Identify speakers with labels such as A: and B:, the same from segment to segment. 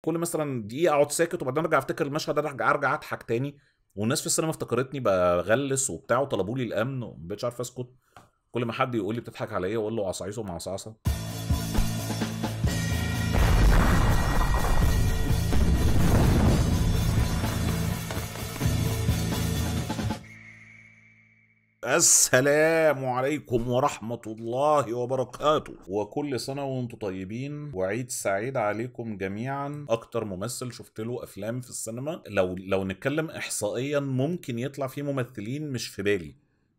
A: كل مثلا دقيقه اقعد ساكت وبعدين ارجع افتكر المشهد ارجع ارجع اضحك تاني والناس في السينما افتكرتني بغلس وبتاع وطلبوا لي الامن ومبقتش عارف اسكت كل ما حد يقول لي بتضحك على ايه اقول له عصعيصه مع عصعصه السلام عليكم ورحمة الله وبركاته وكل سنة وانتم طيبين وعيد سعيد عليكم جميعا أكتر ممثل شفت له أفلام في السينما لو لو نتكلم إحصائيا ممكن يطلع فيه ممثلين مش في بالي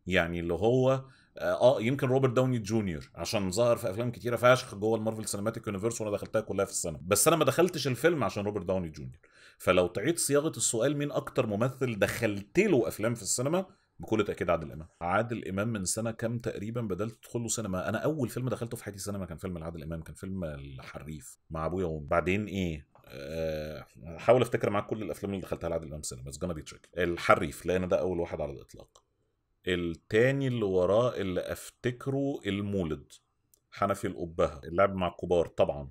A: يعني اللي هو اه, آه، يمكن روبرت داوني جونيور عشان ظهر في افلام كتيره فشخ جوه المارفل سينماتيك يونيفرس وانا دخلتها كلها في السنه بس انا ما دخلتش الفيلم عشان روبرت داوني جونيور فلو تعيد صياغه السؤال مين اكتر ممثل دخلت له افلام في السينما بكل تاكيد عادل امام عادل امام من سنه كام تقريبا بدات ادخل سينما انا اول فيلم دخلته في حياتي سينما كان فيلم عادل امام كان فيلم الحريف مع ابويا وامي بعدين ايه آه، هحاول افتكر معاك كل الافلام اللي دخلتها لعادل امام سينما اتس جانا بي تريك الحريف لان ده اول واحد على الاطلاق التاني اللي وراه اللي افتكره المولد حنفي القبهة اللعب مع الكبار طبعا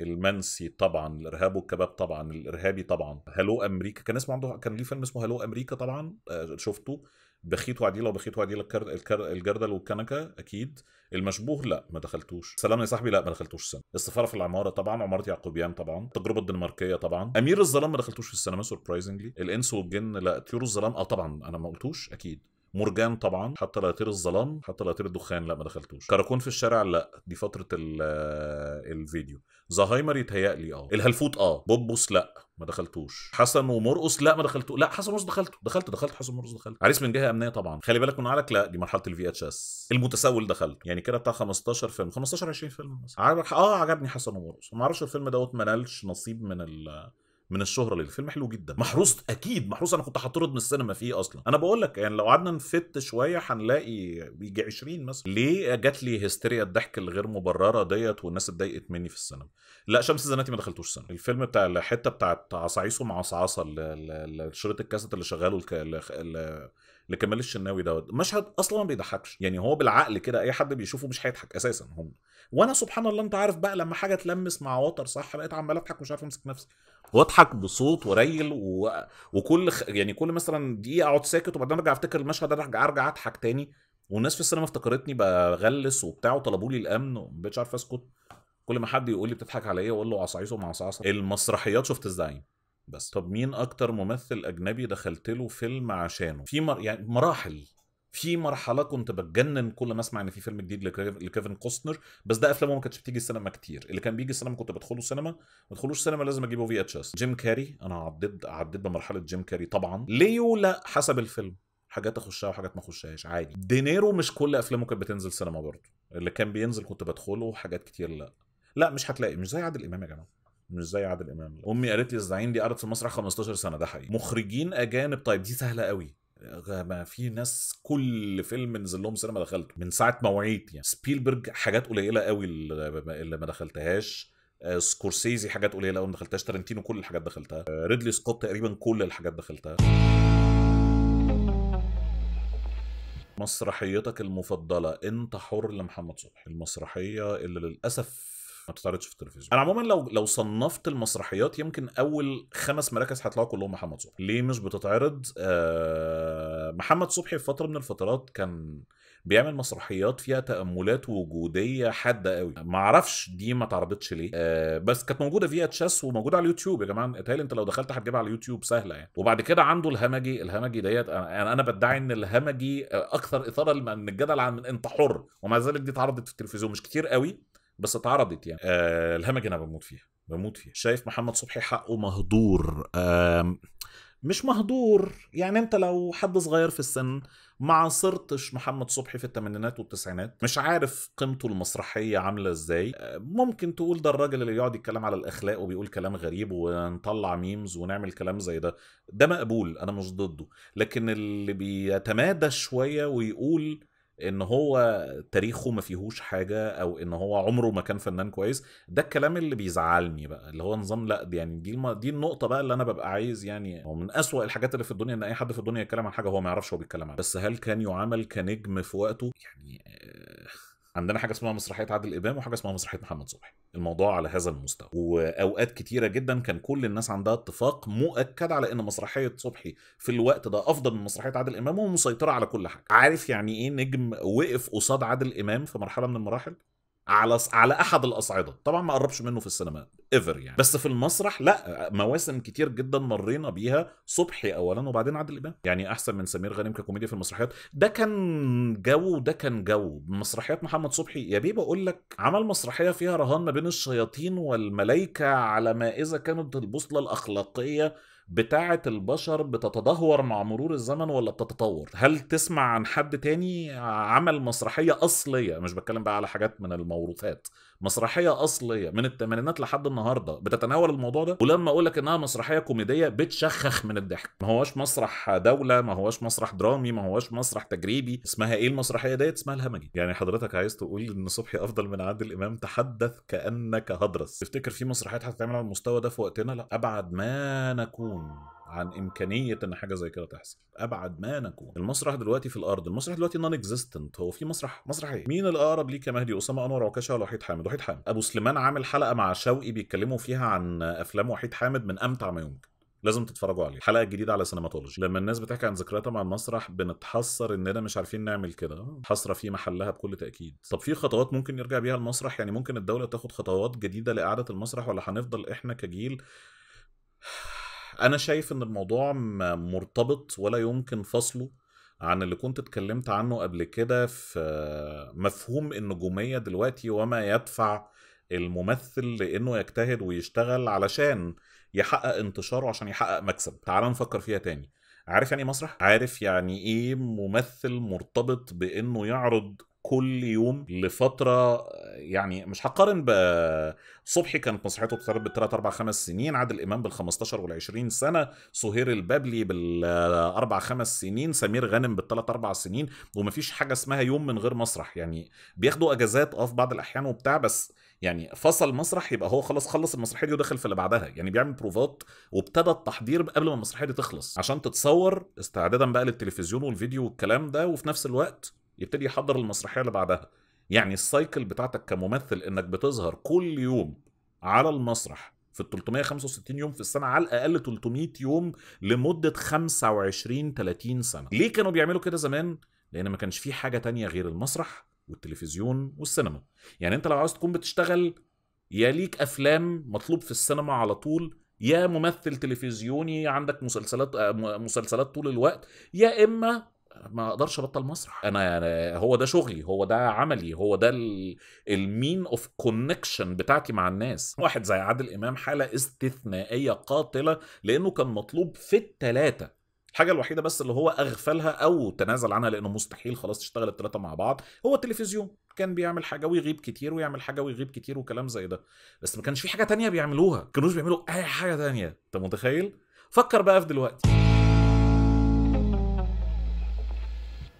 A: المنسي طبعا الارهاب والكباب طبعا الارهابي طبعا هلو امريكا كان اسمه عنده كان ليه فيلم اسمه هلو امريكا طبعا آه، شفته بخيت وعديله وبخيت وعديله الكر... الكر... الجردل والكنكه اكيد المشبوه لا ما دخلتوش سلام يا صاحبي لا ما دخلتوش السينما السفاره في العماره طبعا عماره يعقوبيان طبعا التجربه الدنماركيه طبعا امير الظلام ما دخلتوش في السينما سربرايزنجلي الانس والجن لا طيور الظلام اه طبعا انا ما قلتوش اكيد مرجان طبعا حتى لا يطير الظلام حتى لا يطير الدخان لا ما دخلتوش كراكون في الشارع لا دي فتره آه، الفيديو زهايمر يتهيألي اه الهلفوت اه بوبوس لا ما دخلتوش حسن ومرقص لا ما دخلتوش لا حسن ومرقص دخلته دخلت دخلت حسن ومرقص دخلت عريس من جهه امنيه طبعا خلي بالك من عليك لا دي مرحله الفي اتش اس المتسول دخلته يعني كده بتاع 15 فيلم 15 20 فيلم مثلا اه عجبني حسن ومرقص ما اعرفش الفيلم دوت ما نالش نصيب من ال من الشهره الفيلم حلو جدا محروس اكيد محروس انا كنت هطرد من السينما فيه اصلا انا بقول لك يعني لو قعدنا نفت شويه هنلاقي بيجي 20 مثلا ليه جات لي هستيريا الضحك الغير مبرره ديت والناس اتضايقت مني في السينما لا شمس زناتي ما دخلتوش سينما الفيلم بتاع الحته بتاعت عصاعيصه مع عصعصه شريط الكاسيت اللي شغاله لكمال الشناوي دوت مشهد اصلا ما بيضحكش يعني هو بالعقل كده اي حد بيشوفه مش هيضحك اساسا هم وانا سبحان الله انت عارف بقى لما حاجه تلمس مع وتر صح بقيت عمال اضحك ومش عارف امسك نفسي واضحك بصوت وريل و... وكل خ... يعني كل مثلا دقيقه اقعد ساكت وبعدين ارجع افتكر المشهد ارجع ارجع اضحك تاني والناس في السينما افتكرتني بغلس وبتاع وطلبوا لي الامن وما بقتش عارف اسكت كل ما حد يقول لي بتضحك على ايه اقول له عصعيصه مع عصعصه المسرحيات شفت الزعيم بس طب مين اكتر ممثل اجنبي دخلت له فيلم عشانه في مر... يعني مراحل في مرحله كنت بتجنن كل ما اسمع ان في فيلم جديد لكيفن كوستنر بس ده افلامه ما كانتش بتيجي السينما كتير اللي كان بيجي السينما كنت بدخله السينما ما بدخلوش السينما لازم اجيبه في اتش اس جيم كاري انا عديت عديت بمرحله جيم كاري طبعا ليو لا حسب الفيلم حاجات اخشها وحاجات ما اخشهاش عادي دينيرو مش كل افلامه كانت بتنزل سينما برضه اللي كان بينزل كنت بدخله حاجات كتير لا لا مش هتلاقي مش زي عادل امام يا جماعه مش زي عادل امام امي قالت لي الزعيم دي قعدت في المسرح 15 سنه ده حقيقي مخرجين اجانب طيب دي سهله قوي ما في ناس كل فيلم نزل لهم سينما دخلته من ساعه مواعيد يعني سبيلبرج حاجات قليله قوي اللي ما دخلتهاش آه، سكورسيزي حاجات قليله قوي ما دخلتهاش ترنتينو كل الحاجات دخلتها آه، ريدلي سكوت تقريبا كل الحاجات دخلتها مسرحيتك المفضله انت حر لمحمد صبحي المسرحيه اللي للاسف ما بتتعرضش في التلفزيون انا عموما لو لو صنفت المسرحيات يمكن اول خمس مراكز هيطلعوا كلهم محمد صبحي ليه مش بتتعرض آه محمد صبحي في فتره من الفترات كان بيعمل مسرحيات فيها تاملات وجوديه حاده قوي ما اعرفش دي ما اتعرضتش ليه آه بس كانت موجوده فيها تشاس وموجوده على اليوتيوب يا جماعه اتهيألي انت لو دخلت هتجيبها على اليوتيوب سهله يعني وبعد كده عنده الهمجي الهمجي ديت انا يعني انا بدعي ان الهمجي اكثر اثاره من الجدل عن انت حر ومع ذلك دي اتعرضت في التلفزيون مش كتير قوي بس اتعرضت يعني آه الهمج انا بموت فيها بموت فيها شايف محمد صبحي حقه مهدور آه مش مهدور يعني انت لو حد صغير في السن ما عاصرتش محمد صبحي في الثمانينات والتسعينات مش عارف قيمته المسرحيه عامله ازاي آه، ممكن تقول ده الراجل اللي يقعد يتكلم على الاخلاق وبيقول كلام غريب ونطلع ميمز ونعمل كلام زي ده ده مقبول انا مش ضده لكن اللي بيتمادى شويه ويقول ان هو تاريخه ما فيهوش حاجه او ان هو عمره ما كان فنان كويس ده الكلام اللي بيزعلني بقى اللي هو نظام لا يعني دي الم... دي النقطه بقى اللي انا ببقى عايز يعني هو من اسوأ الحاجات اللي في الدنيا ان اي حد في الدنيا يتكلم عن حاجه هو ما يعرفش هو بيتكلم عنها بس هل كان يعامل كنجم في وقته يعني آه عندنا حاجه اسمها مسرحيه عادل امام وحاجه اسمها مسرحيه محمد صبحي الموضوع على هذا المستوى واوقات كتيره جدا كان كل الناس عندها اتفاق مؤكد على ان مسرحيه صبحي في الوقت ده افضل من مسرحيه عادل امام ومسيطره على كل حاجه عارف يعني ايه نجم وقف قصاد عادل امام في مرحله من المراحل على على احد الاصعده طبعا ما قربش منه في السينما ايفر يعني بس في المسرح لا مواسم كتير جدا مرينا بيها صبحي اولا وبعدين عادل امام يعني احسن من سمير غانم ككوميديا في المسرحيات ده كان جو ده كان جو مسرحيات محمد صبحي يا بيه بقول لك عمل مسرحيه فيها رهان ما بين الشياطين والملائكه على ما اذا كانت البوصله الاخلاقيه بتاعة البشر بتتدهور مع مرور الزمن ولا بتتطور هل تسمع عن حد تاني عمل مسرحية أصلية مش بتكلم بقى على حاجات من الموروثات مسرحية أصلية من الثمانينات لحد النهاردة بتتناول الموضوع ده ولما أقول لك إنها مسرحية كوميدية بتشخخ من الضحك ما هواش مسرح دولة ما هواش مسرح درامي ما هواش مسرح تجريبي اسمها إيه المسرحية ديت اسمها الهمجي يعني حضرتك عايز تقول إن صبحي أفضل من عادل إمام تحدث كأنك هدرس تفتكر في مسرحيات هتتعمل على المستوى ده في وقتنا لا أبعد ما نكون نكون عن امكانيه ان حاجه زي كده تحصل ابعد ما نكون المسرح دلوقتي في الارض المسرح دلوقتي نون اكزيستنت هو في مسرح مسرح ايه مين الاقرب يا مهدي اسامه انور عكاشه ولا وحيد حامد وحيد حامد ابو سليمان عامل حلقه مع شوقي بيتكلموا فيها عن افلام وحيد حامد من امتع ما يمكن لازم تتفرجوا عليه الحلقه الجديده على سينماتولوجي لما الناس بتحكي عن ذكرياتها مع المسرح بنتحسر اننا مش عارفين نعمل كده حسره في محلها بكل تاكيد طب في خطوات ممكن يرجع بيها المسرح يعني ممكن الدوله تاخد خطوات جديده لاعاده المسرح ولا هنفضل احنا كجيل انا شايف ان الموضوع مرتبط ولا يمكن فصله عن اللي كنت اتكلمت عنه قبل كده في مفهوم النجوميه دلوقتي وما يدفع الممثل لانه يجتهد ويشتغل علشان يحقق انتشاره عشان يحقق مكسب تعال نفكر فيها تاني عارف يعني إيه مسرح عارف يعني ايه ممثل مرتبط بانه يعرض كل يوم لفتره يعني مش هقارن ب صبحي كانت مسرحيته بتتعرض بالثلاث اربع خمس سنين عادل امام بال 15 وال 20 سنه سهير البابلي بالاربع خمس سنين سمير غانم بالثلاث اربع سنين ومفيش حاجه اسمها يوم من غير مسرح يعني بياخدوا اجازات اه في بعض الاحيان وبتاع بس يعني فصل مسرح يبقى هو خلاص خلص المسرحيه دي ودخل في اللي بعدها يعني بيعمل بروفات وابتدى التحضير قبل ما المسرحيه دي تخلص عشان تتصور استعدادا بقى للتلفزيون والفيديو والكلام ده وفي نفس الوقت يبتدي يحضر المسرحيه اللي بعدها يعني السايكل بتاعتك كممثل انك بتظهر كل يوم على المسرح في ال 365 يوم في السنه على الاقل 300 يوم لمده 25 30 سنه ليه كانوا بيعملوا كده زمان لان ما كانش في حاجه تانية غير المسرح والتلفزيون والسينما يعني انت لو عاوز تكون بتشتغل يا ليك افلام مطلوب في السينما على طول يا ممثل تلفزيوني عندك مسلسلات آه، مسلسلات طول الوقت يا اما ما اقدرش ابطل مسرح انا يعني هو ده شغلي هو ده عملي هو ده المين اوف كونكشن بتاعتي مع الناس واحد زي عادل امام حاله استثنائيه قاتله لانه كان مطلوب في الثلاثه الحاجه الوحيده بس اللي هو اغفلها او تنازل عنها لانه مستحيل خلاص تشتغل التلاتة مع بعض هو التلفزيون كان بيعمل حاجه ويغيب كتير ويعمل حاجه ويغيب كتير وكلام زي ده بس ما كانش في حاجه تانية بيعملوها ما كانوش بيعملوا اي حاجه تانية انت متخيل فكر بقى في دلوقتي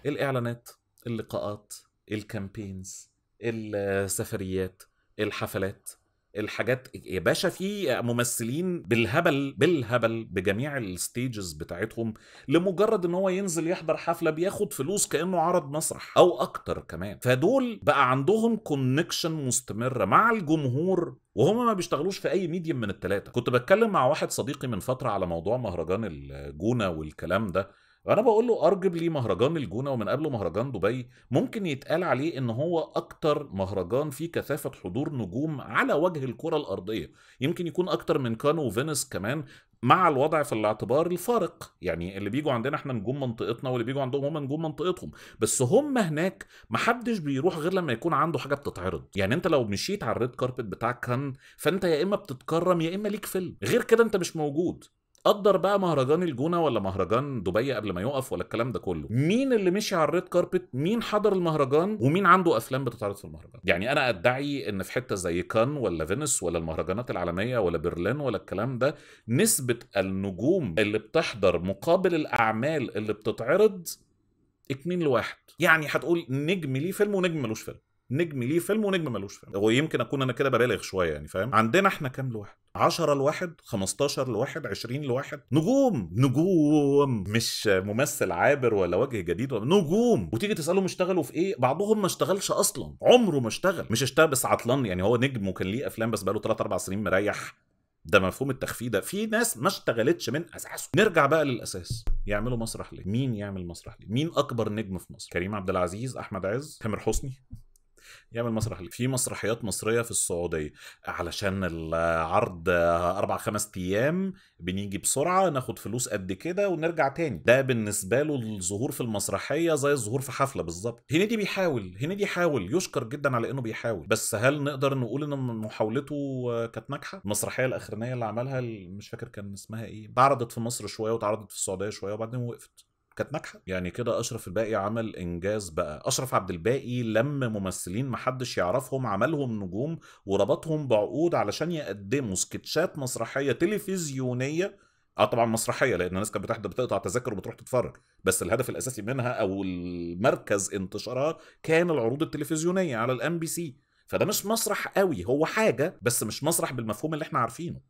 A: الاعلانات اللقاءات الكامبينز السفريات الحفلات الحاجات يا باشا في ممثلين بالهبل بالهبل بجميع الستيجز بتاعتهم لمجرد ان هو ينزل يحضر حفله بياخد فلوس كانه عرض مسرح او اكتر كمان فدول بقى عندهم كونكشن مستمره مع الجمهور وهم ما بيشتغلوش في اي ميديم من الثلاثه كنت بتكلم مع واحد صديقي من فتره على موضوع مهرجان الجونه والكلام ده انا بقول له لي مهرجان الجونه ومن قبله مهرجان دبي ممكن يتقال عليه ان هو اكتر مهرجان فيه كثافه حضور نجوم على وجه الكره الارضيه يمكن يكون اكتر من كانو وفينس كمان مع الوضع في الاعتبار الفارق يعني اللي بيجوا عندنا احنا نجوم منطقتنا واللي بيجوا عندهم هم نجوم منطقتهم بس هم هناك محدش بيروح غير لما يكون عنده حاجه بتتعرض يعني انت لو مشيت على الريد كاربت بتاع كان فانت يا اما بتتكرم يا اما ليك فيلم غير كده انت مش موجود قدر بقى مهرجان الجونه ولا مهرجان دبي قبل ما يقف ولا الكلام ده كله مين اللي مشي على الريد كاربت مين حضر المهرجان ومين عنده افلام بتتعرض في المهرجان يعني انا ادعي ان في حته زي كان ولا فينس ولا المهرجانات العالميه ولا برلين ولا الكلام ده نسبه النجوم اللي بتحضر مقابل الاعمال اللي بتتعرض اتنين لواحد يعني هتقول نجم ليه فيلم ونجم ملوش فيلم نجم ليه فيلم ونجم ملوش فيلم ويمكن اكون انا كده ببالغ شويه يعني فاهم عندنا احنا كام لواحد 10 لواحد 15 لواحد 20 لواحد نجوم نجوم مش ممثل عابر ولا وجه جديد ولا نجوم وتيجي تسالهم اشتغلوا في ايه بعضهم ما اشتغلش اصلا عمره ما اشتغل مش اشتغل بس عطلان يعني هو نجم وكان ليه افلام بس بقاله 3 4 سنين مريح ده مفهوم التخفيض ده في ناس ما اشتغلتش من اساسه نرجع بقى للاساس يعملوا مسرح ليه مين يعمل مسرح ليه مين اكبر نجم في مصر كريم عبد العزيز احمد عز تامر حسني يعمل مسرح في مسرحيات مصريه في السعوديه علشان العرض اربع خمس ايام بنيجي بسرعه ناخد فلوس قد كده ونرجع تاني ده بالنسبه له الظهور في المسرحيه زي الظهور في حفله بالظبط هنيدي بيحاول هنيدي حاول يشكر جدا على انه بيحاول بس هل نقدر نقول ان محاولته كانت ناجحه المسرحيه الاخرانيه اللي عملها مش فاكر كان اسمها ايه اتعرضت في مصر شويه واتعرضت في السعوديه شويه وبعدين وقفت كانت ناجحه يعني كده اشرف الباقي عمل انجاز بقى اشرف عبد الباقي لم ممثلين محدش يعرفهم عملهم نجوم وربطهم بعقود علشان يقدموا سكتشات مسرحيه تلفزيونيه اه طبعا مسرحيه لان الناس كانت بتحضر بتقطع تذاكر وبتروح تتفرج بس الهدف الاساسي منها او المركز انتشارها كان العروض التلفزيونيه على الام بي سي فده مش مسرح قوي هو حاجه بس مش مسرح بالمفهوم اللي احنا عارفينه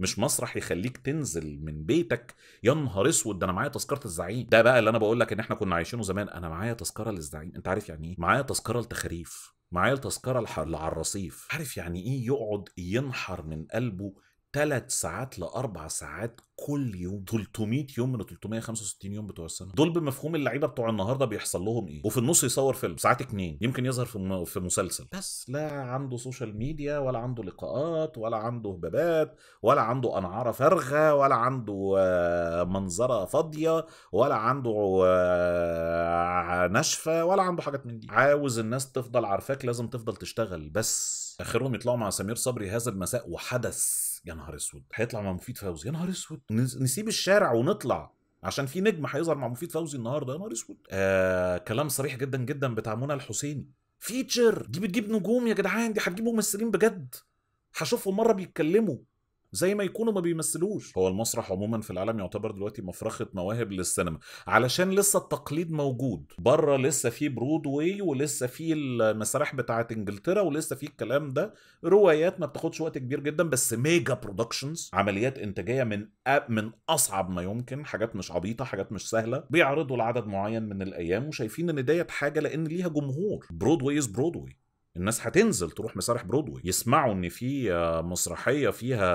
A: مش مسرح يخليك تنزل من بيتك يا نهار اسود ده انا معايا تذكره الزعيم ده بقى اللي انا بقول لك ان احنا كنا عايشينه زمان انا معايا تذكره للزعيم انت عارف يعني ايه معايا تذكره لتخاريف معايا تذكره اللي على الرصيف عارف يعني ايه يقعد ينحر من قلبه 3 ساعات لاربع ساعات كل يوم 300 يوم من 365 يوم بتوع السنه دول بمفهوم اللعيبه بتوع النهارده بيحصل لهم ايه وفي النص يصور فيلم ساعات اتنين يمكن يظهر في في مسلسل بس لا عنده سوشيال ميديا ولا عنده لقاءات ولا عنده هبابات ولا عنده انعاره فارغه ولا عنده آه، منظره فاضيه ولا عنده آه، ناشفه ولا عنده حاجات من دي عاوز الناس تفضل عارفاك لازم تفضل تشتغل بس اخرهم يطلعوا مع سمير صبري هذا المساء وحدث يا نهار اسود هيطلع مع مفيد فوزي يا نهار اسود نسيب الشارع ونطلع عشان في نجم هيظهر مع مفيد فوزي النهارده يا نهار اسود آه كلام صريح جدا جدا بتاع منى الحسيني فيتشر دي بتجيب نجوم يا جدعان دي هتجيب ممثلين بجد هشوفهم مره بيتكلموا زي ما يكونوا ما بيمثلوش هو المسرح عموما في العالم يعتبر دلوقتي مفرخه مواهب للسينما علشان لسه التقليد موجود بره لسه في برودواي ولسه في المسارح بتاعه انجلترا ولسه في الكلام ده روايات ما بتاخدش وقت كبير جدا بس ميجا برودكشنز عمليات انتاجيه من من اصعب ما يمكن حاجات مش عبيطه حاجات مش سهله بيعرضوا لعدد معين من الايام وشايفين ان ديت حاجه لان ليها جمهور برودواي از برودواي الناس هتنزل تروح مسارح برودوي يسمعوا ان في آه، مسرحيه فيها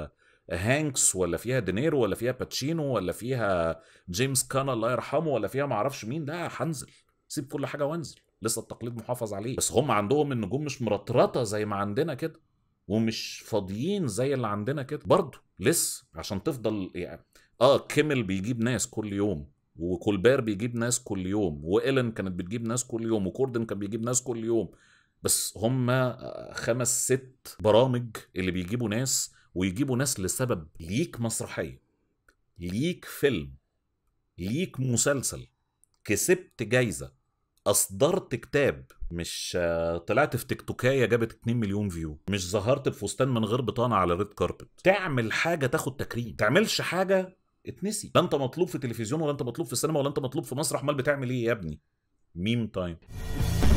A: آه، هانكس ولا فيها دينيرو ولا فيها باتشينو ولا فيها جيمس كان الله يرحمه ولا فيها معرفش مين لا هنزل سيب كل حاجه وانزل لسه التقليد محافظ عليه بس هم عندهم النجوم مش مرطرطه زي ما عندنا كده ومش فاضيين زي اللي عندنا كده برضه لسه عشان تفضل يعني اه كيمل بيجيب ناس كل يوم وكولبير بيجيب ناس كل يوم وإلين كانت بتجيب ناس كل يوم وكوردن كان بيجيب ناس كل يوم بس هم خمس ست برامج اللي بيجيبوا ناس ويجيبوا ناس لسبب ليك مسرحيه ليك فيلم ليك مسلسل كسبت جايزه اصدرت كتاب مش طلعت في تيك توكايه جابت 2 مليون فيو مش ظهرت بفستان من غير بطانه على ريد كاربت تعمل حاجه تاخد تكريم تعملش حاجه اتنسي لا انت مطلوب في تلفزيون ولا انت مطلوب في السينما ولا انت مطلوب في مسرح مال بتعمل ايه يا ابني ميم تايم